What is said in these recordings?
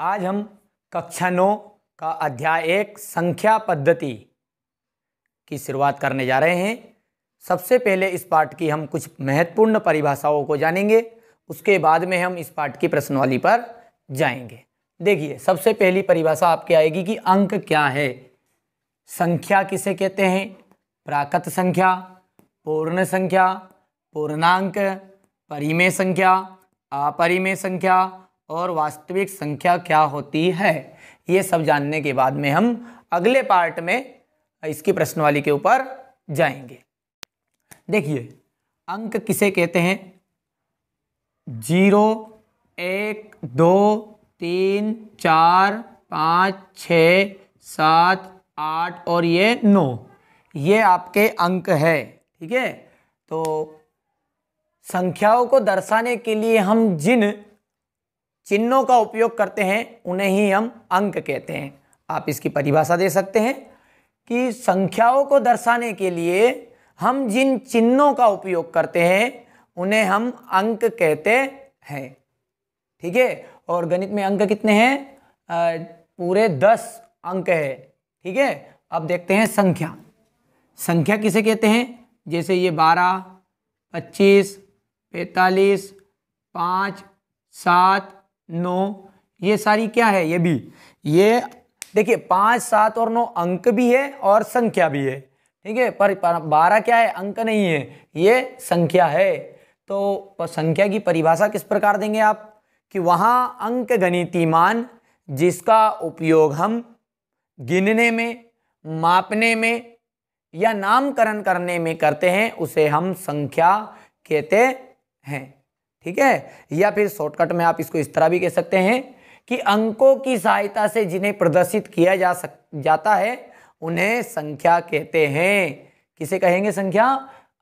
आज हम कक्षा नौ का अध्याय एक संख्या पद्धति की शुरुआत करने जा रहे हैं सबसे पहले इस पाठ की हम कुछ महत्वपूर्ण परिभाषाओं को जानेंगे उसके बाद में हम इस पाठ की प्रश्नवाली पर जाएंगे देखिए सबसे पहली परिभाषा आपके आएगी कि अंक क्या है संख्या किसे कहते हैं प्राकृत संख्या पूर्ण संख्या पूर्णांक परिमेय संख्या अपरिमेय संख्या और वास्तविक संख्या क्या होती है ये सब जानने के बाद में हम अगले पार्ट में इसकी प्रश्नवाली के ऊपर जाएंगे देखिए अंक किसे कहते हैं जीरो एक दो तीन चार पाँच छ सात आठ और ये नौ ये आपके अंक है ठीक है तो संख्याओं को दर्शाने के लिए हम जिन चिन्हों का उपयोग करते हैं उन्हें ही हम अंक कहते हैं आप इसकी परिभाषा दे सकते हैं कि संख्याओं को दर्शाने के लिए हम जिन चिन्हों का उपयोग करते हैं उन्हें हम अंक कहते हैं ठीक है और गणित में अंक कितने हैं पूरे दस अंक है ठीक है अब देखते हैं संख्या संख्या किसे कहते हैं जैसे ये बारह पच्चीस पैंतालीस पाँच सात नौ ये सारी क्या है ये भी ये देखिए पाँच सात और नौ अंक भी है और संख्या भी है ठीक है पर बारह क्या है अंक नहीं है ये संख्या है तो संख्या की परिभाषा किस प्रकार देंगे आप कि वहाँ अंक गणितिमान मान जिसका उपयोग हम गिनने में मापने में या नामकरण करने में करते हैं उसे हम संख्या कहते हैं ठीक है या फिर शॉर्टकट में आप इसको इस तरह भी कह सकते हैं कि अंकों की सहायता से जिन्हें प्रदर्शित किया जा सक जाता है उन्हें संख्या कहते हैं किसे कहेंगे संख्या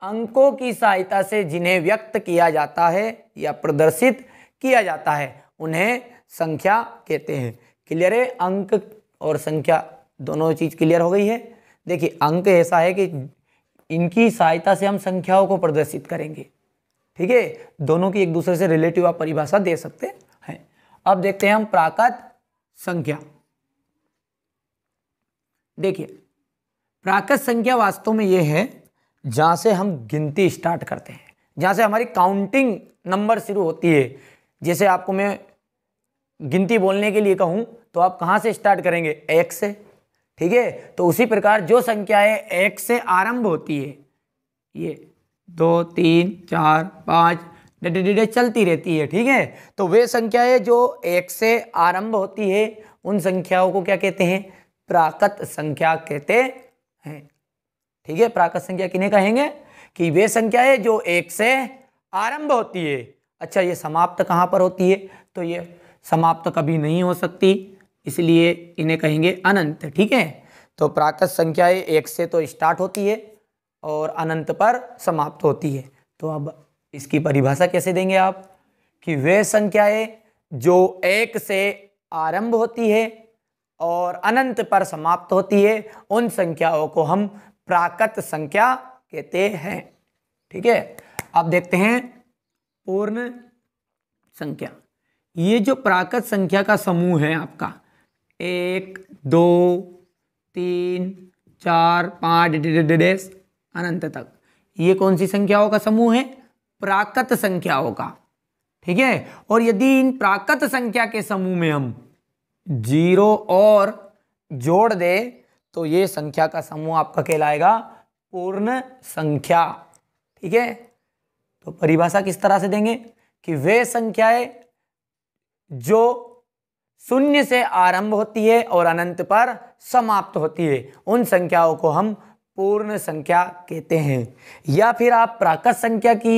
अंकों की सहायता से जिन्हें व्यक्त किया जाता है या प्रदर्शित किया जाता है उन्हें संख्या कहते हैं क्लियर है अंक और संख्या दोनों चीज़ क्लियर हो गई है देखिए अंक ऐसा है कि इनकी सहायता से हम संख्याओं को प्रदर्शित करेंगे ठीक है दोनों की एक दूसरे से रिलेटिव आप परिभाषा दे सकते हैं अब देखते हैं हम प्राकृत संख्या देखिए प्राकृत संख्या वास्तव में यह है जहां से हम गिनती स्टार्ट करते हैं जहां से हमारी काउंटिंग नंबर शुरू होती है जैसे आपको मैं गिनती बोलने के लिए कहूं तो आप कहां से स्टार्ट करेंगे एक से ठीक है तो उसी प्रकार जो संख्या है एक से आरंभ होती है ये दो तीन चार पाँच डे डे चलती रहती है ठीक है तो वे संख्याएं जो एक से आरंभ होती है उन संख्याओं को क्या कहते हैं प्राकृत संख्या कहते हैं ठीक है प्राकृत संख्या किन्हें कहेंगे कि वे संख्याएं जो एक से आरंभ होती है अच्छा ये समाप्त कहाँ पर होती है तो ये समाप्त कभी नहीं हो सकती इसलिए इन्हें कहेंगे अनंत ठीक है तो प्राकृत संख्याएं एक से तो स्टार्ट होती है और अनंत पर समाप्त होती है तो अब इसकी परिभाषा कैसे देंगे आप कि वे संख्याएं जो एक से आरंभ होती है और अनंत पर समाप्त होती है उन संख्याओं को हम प्राकृत संख्या कहते हैं ठीक है अब देखते हैं पूर्ण संख्या ये जो प्राकृत संख्या का समूह है आपका एक दो तीन चार पाँच अनंत तक ये कौन सी संख्याओं का समूह है प्राकृत संख्याओं का ठीक है और यदि इन प्राकृत संख्या के समूह में हम जीरो और जोड़ दे तो ये संख्या का समूह आपका कहलाएगा पूर्ण संख्या ठीक है तो परिभाषा किस तरह से देंगे कि वे संख्याएं जो शून्य से आरंभ होती है और अनंत पर समाप्त होती है उन संख्याओं को हम पूर्ण संख्या कहते हैं या फिर आप प्राकृत संख्या की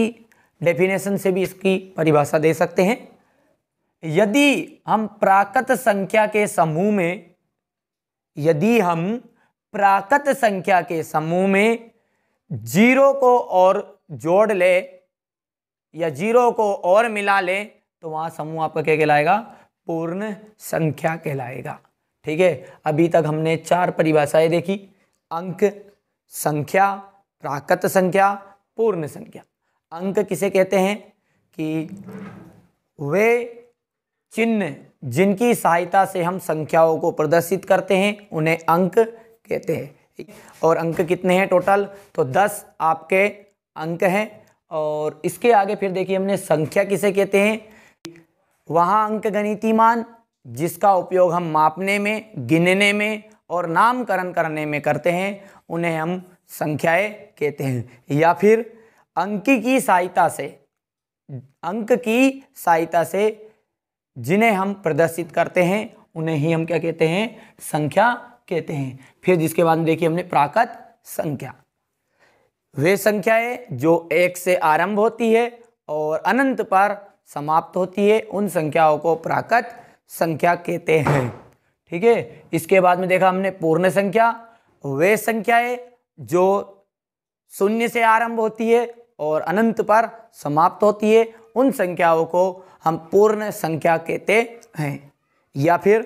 डेफिनेशन से भी इसकी परिभाषा दे सकते हैं यदि हम प्राकृत संख्या के समूह में यदि हम प्राकृत संख्या के समूह में जीरो को और जोड़ ले या जीरो को और मिला ले तो वहां समूह आपका क्या कहलाएगा पूर्ण संख्या कहलाएगा ठीक है अभी तक हमने चार परिभाषाएं देखी अंक संख्या प्राकृत संख्या पूर्ण संख्या अंक किसे कहते हैं कि वे चिन्ह जिनकी सहायता से हम संख्याओं को प्रदर्शित करते हैं उन्हें अंक कहते हैं और अंक कितने हैं टोटल तो दस आपके अंक हैं और इसके आगे फिर देखिए हमने संख्या किसे कहते हैं वहाँ अंक गणितिमान जिसका उपयोग हम मापने में गिनने में और नामकरण करने में करते हैं उन्हें हम संख्याएं कहते हैं या फिर अंक की सहायता से अंक की सहायता से जिन्हें हम प्रदर्शित करते हैं उन्हें ही हम क्या कहते हैं संख्या कहते हैं फिर जिसके बाद देखिए हमने प्राकृत संख्या वे संख्याएं जो एक से आरंभ होती है और अनंत पर समाप्त होती है उन संख्याओं को प्राकृत संख्या कहते हैं ठीक है इसके बाद में देखा हमने पूर्ण संख्या वे संख्याएं जो शून्य से आरंभ होती है और अनंत पर समाप्त होती है उन संख्याओं को हम पूर्ण संख्या कहते हैं या फिर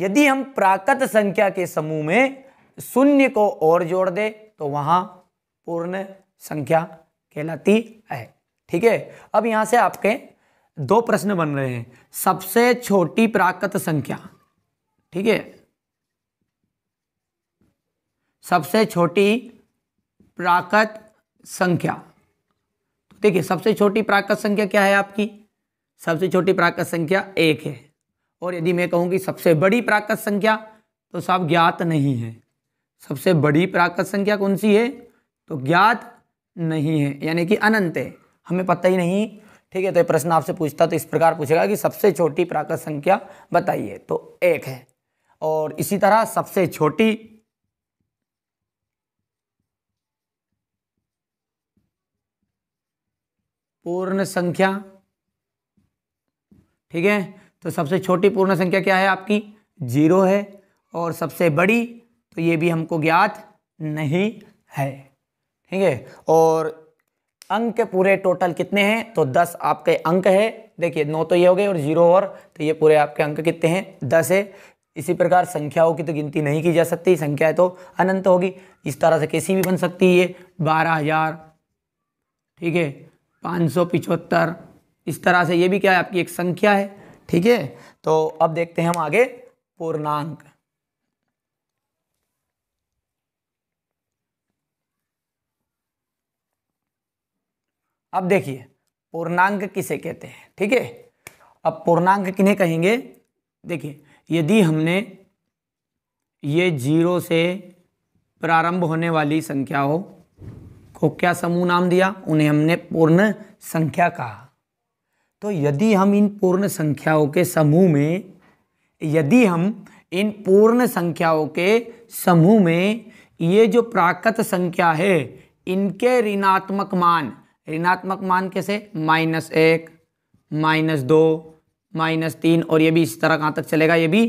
यदि हम प्राकृत संख्या के समूह में शून्य को और जोड़ दें तो वहाँ पूर्ण संख्या कहलाती है ठीक है अब यहाँ से आपके दो प्रश्न बन रहे हैं सबसे छोटी प्राकृत संख्या ठीक है सबसे छोटी प्राकृत संख्या तो देखिए सबसे छोटी प्राकृत संख्या क्या है आपकी सबसे छोटी प्राकृत संख्या एक है और यदि मैं कहूँ कि सबसे बड़ी प्राकृत संख्या तो सब ज्ञात नहीं है सबसे बड़ी प्राकृत संख्या कौन सी है तो ज्ञात नहीं है यानी कि अनंत है हमें पता ही नहीं ठीक है तो प्रश्न आपसे पूछता तो इस प्रकार पूछेगा कि सबसे छोटी प्राकृत संख्या बताइए तो एक है और इसी तरह सबसे छोटी पूर्ण संख्या ठीक है तो सबसे छोटी पूर्ण संख्या क्या है आपकी जीरो है और सबसे बड़ी तो ये भी हमको ज्ञात नहीं है ठीक है और अंक पूरे टोटल कितने हैं तो दस आपके अंक है देखिए नौ तो ये हो गए और जीरो और तो ये पूरे आपके अंक कितने हैं दस है इसी प्रकार संख्याओं की तो गिनती नहीं की जा सकती संख्या तो अनंत होगी इस तरह से कैसी भी बन सकती है बारह हजार ठीक है पाँच इस तरह से ये भी क्या है आपकी एक संख्या है ठीक है तो अब देखते हैं हम आगे पूर्णांक अब देखिए पूर्णांक किसे कहते हैं ठीक है अब पूर्णांक किन्हें कहेंगे देखिए यदि हमने ये जीरो से प्रारंभ होने वाली संख्या हो को क्या समूह नाम दिया उन्हें हमने पूर्ण संख्या कहा तो यदि हम इन पूर्ण संख्याओं के समूह में यदि हम इन पूर्ण संख्याओं के समूह में ये जो प्राकृत संख्या है इनके ऋणात्मक मान ऋणात्मक मान कैसे माइनस एक माइनस दो माइनस तीन और ये भी इस तरह कहाँ तक चलेगा ये भी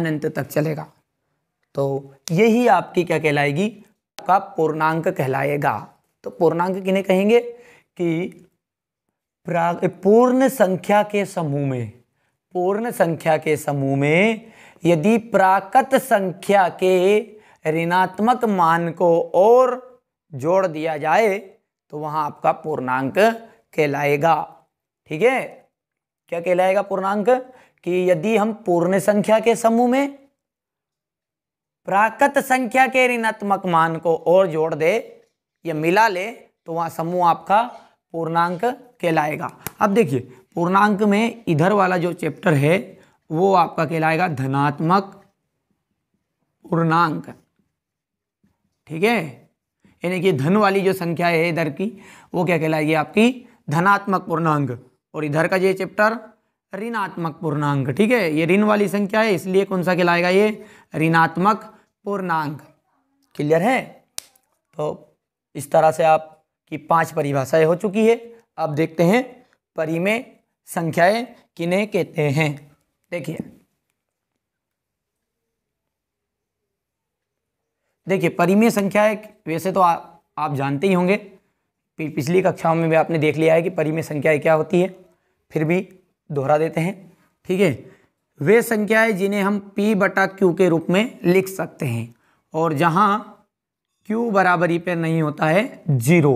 अनंत तक चलेगा तो यही आपकी क्या कहलाएगी आपका पूर्णांक कहलाएगा तो पूर्णांक किन्हें कहेंगे कि पूर्ण संख्या के समूह में पूर्ण संख्या के समूह में यदि प्राकृत संख्या के ऋणात्मक मान को और जोड़ दिया जाए तो वहां आपका पूर्णांक कहलाएगा ठीक है क्या कहलाएगा पूर्णांक कि यदि हम पूर्ण संख्या के समूह में प्राकृत संख्या के ऋणात्मक मान को और जोड़ दे ये मिला ले तो वहाँ समूह आपका पूर्णांक कहलाएगा अब देखिए पूर्णांक में इधर वाला जो चैप्टर है वो आपका कहलाएगा धनात्मक पूर्णांक ठीक है यानी कि धन वाली जो संख्या है इधर की वो क्या कहलाएगी आपकी धनात्मक पूर्णांक और इधर का जो चैप्टर ऋणात्मक पूर्णांक ठीक है ये ऋण वाली संख्या है इसलिए कौन सा कहलाएगा ये ऋणात्मक पूर्णांक क्लियर है तो इस तरह से आपकी पांच परिभाषाएं हो चुकी है अब देखते हैं परिमे संख्याएं किन्हें कहते हैं देखिए देखिए परिमेय संख्याएं वैसे तो आ, आप जानते ही होंगे पिछली कक्षाओं में भी आपने देख लिया है कि परिमेय संख्याएं क्या होती है फिर भी दोहरा देते हैं ठीक है वे संख्याएं जिन्हें हम p बटा क्यू के रूप में लिख सकते हैं और जहां क्यू बराबरी पे नहीं होता है जीरो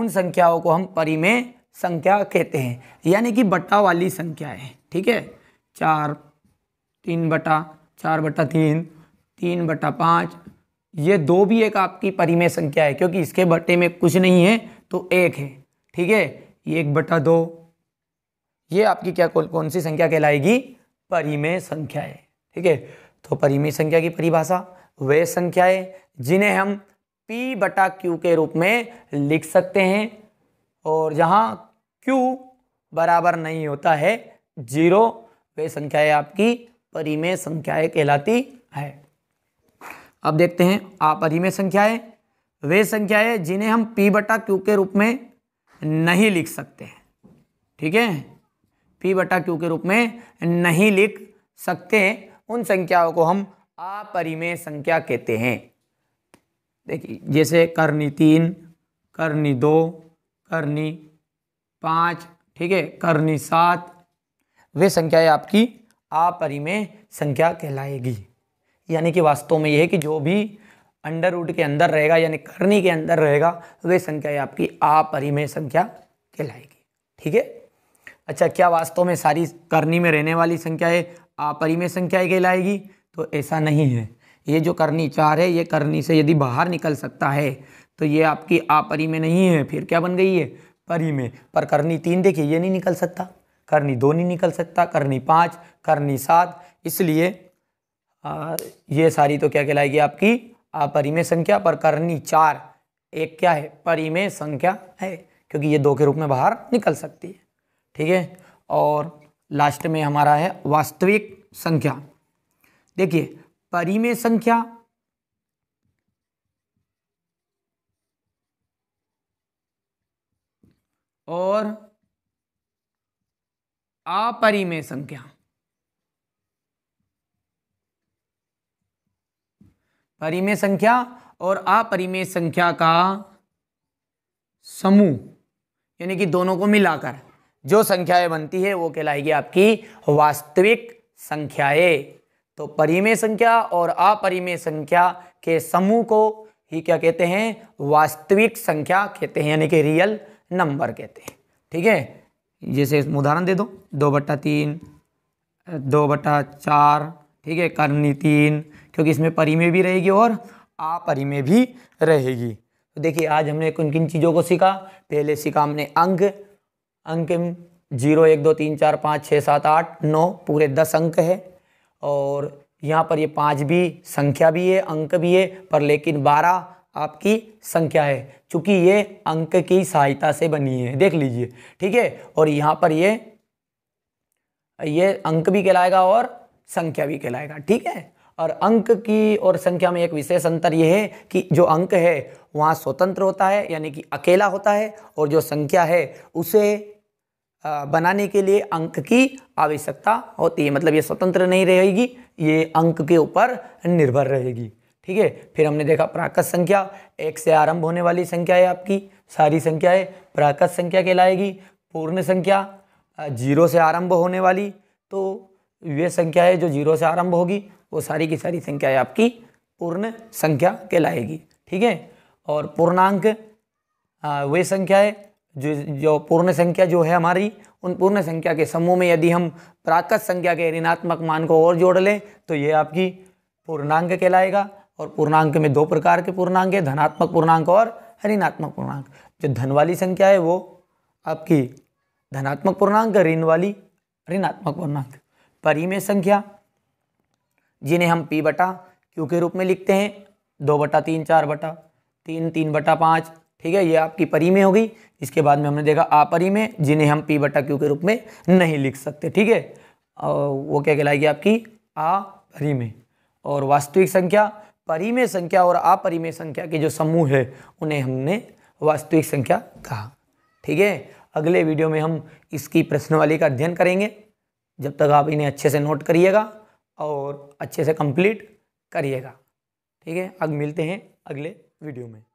उन संख्याओं को हम परिमेय संख्या कहते हैं यानी कि बट्टा वाली संख्या है ठीक है चार तीन बटा चार बटा तीन तीन बटा पाँच ये दो भी एक आपकी परिमेय संख्या है क्योंकि इसके बट्टे में कुछ नहीं है तो एक है ठीक है ये एक बटा दो ये आपकी क्या कौन सी संख्या कहलाएगी परिमेय संख्या है ठीक है तो परिमेय संख्या की परिभाषा वे संख्याएं जिन्हें हम पी बटा क्यू के रूप में लिख सकते हैं और जहां क्यू बराबर नहीं होता है जीरो वे संख्याएं आपकी परिमेय संख्याएं कहलाती है अब देखते हैं अधिमेय संख्याएं वे संख्याएं जिन्हें हम पी बटा क्यू के रूप में नहीं लिख सकते हैं ठीक है पी बटा क्यू के रूप में नहीं लिख सकते हैं उन संख्याओं को हम अपरिमेय संख्या कहते हैं देखिए जैसे करनी तीन करनी दो करनी पाँच ठीक है करनी सात वे संख्याएं आपकी अपरिमेय संख्या कहलाएगी यानी कि वास्तव में यह है कि जो भी अंडर रूट के अंदर रहेगा यानी करनी के अंदर रहेगा वे संख्याएं आपकी अपरिमेय संख्या कहलाएगी ठीक है अच्छा क्या वास्तव में सारी करनी में रहने वाली संख्याएं अपरिमेय संख्याएं कहलाएगी तो ऐसा नहीं है ये जो करनी चार है ये करनी से यदि बाहर निकल सकता है तो ये आपकी आपरी में नहीं है फिर क्या बन गई है परी में पर करनी तीन देखिए ये नहीं निकल सकता करनी दो नहीं निकल सकता करनी पाँच करनी सात इसलिए आ, ये सारी तो क्या कहलाएगी आपकी आपरी में संख्या पर करनी चार एक क्या है परी में संख्या है क्योंकि ये दो के रूप में बाहर निकल सकती है ठीक है और लास्ट में हमारा है वास्तविक संख्या देखिए परिमेय संख्या और अपरिमेय संख्या परिमेय संख्या और अपरिमेय संख्या का समूह यानी कि दोनों को मिलाकर जो संख्याएं बनती है वो कहलाएगी आपकी वास्तविक संख्याएं तो परिमेय संख्या और अपरिमेय संख्या के समूह को ही क्या कहते हैं वास्तविक संख्या कहते हैं यानी कि रियल नंबर कहते हैं ठीक है जैसे उदाहरण दे दो दो बट्टा तीन दो बटा चार ठीक है करनी तीन क्योंकि इसमें परिमेय भी रहेगी और अपरिमेय भी रहेगी तो देखिए आज हमने किन किन चीज़ों को सीखा पहले सीखा हमने अंक अंक जीरो एक दो तीन चार पाँच छः सात आठ नौ पूरे दस अंक है और यहाँ पर ये पाँच भी संख्या भी है अंक भी है पर लेकिन बारह आपकी संख्या है क्योंकि ये अंक की सहायता से बनी है देख लीजिए ठीक है और यहाँ पर ये ये अंक भी कहलाएगा और संख्या भी कहलाएगा ठीक है और अंक की और संख्या में एक विशेष अंतर यह है कि जो अंक है वहाँ स्वतंत्र होता है यानी कि अकेला होता है और जो संख्या है उसे बनाने के लिए अंक की आवश्यकता होती है मतलब ये स्वतंत्र नहीं रहेगी ये अंक के ऊपर निर्भर रहेगी ठीक है फिर हमने देखा प्राकृत संख्या एक से आरंभ होने वाली संख्या है आपकी सारी संख्याएं प्राकृत संख्या कहलाएगी पूर्ण संख्या जीरो से आरंभ होने वाली तो ये संख्याएं जो जीरो से आरंभ होगी वो सारी की सारी संख्याएं आपकी पूर्ण संख्या कहलाएगी ठीक है और पूर्णांक वे संख्याएं जो जो पूर्ण संख्या जो है हमारी उन पूर्ण संख्या के समूह में यदि हम प्राकृत संख्या के ऋणात्मक मान को और जोड़ लें तो ये आपकी पूर्णांक कहलाएगा और पूर्णांक में दो प्रकार के पूर्णांक है धनात्मक पूर्णांक और ऋणात्मक पूर्णांक जो धन वाली संख्या है वो आपकी धनात्मक पूर्णांक ऋण वाली ऋणात्मक पूर्णांक परिमेय संख्या जिन्हें हम पी बटा क्यू के रूप में लिखते हैं दो बटा तीन चार बटा तीन तीन बटा पाँच ठीक है ये आपकी परी में होगी इसके बाद में हमने देखा आपरी में जिन्हें हम पी बटा क्यू के रूप में नहीं लिख सकते ठीक है वो क्या कहलाएगी आपकी आ परी में और वास्तविक संख्या परिमेय संख्या और अपरिमेय संख्या के जो समूह है उन्हें हमने वास्तविक संख्या कहा ठीक है अगले वीडियो में हम इसकी प्रश्नवाली का अध्ययन करेंगे जब तक आप इन्हें अच्छे से नोट करिएगा और अच्छे से कंप्लीट करिएगा ठीक है अब मिलते हैं अगले वीडियो में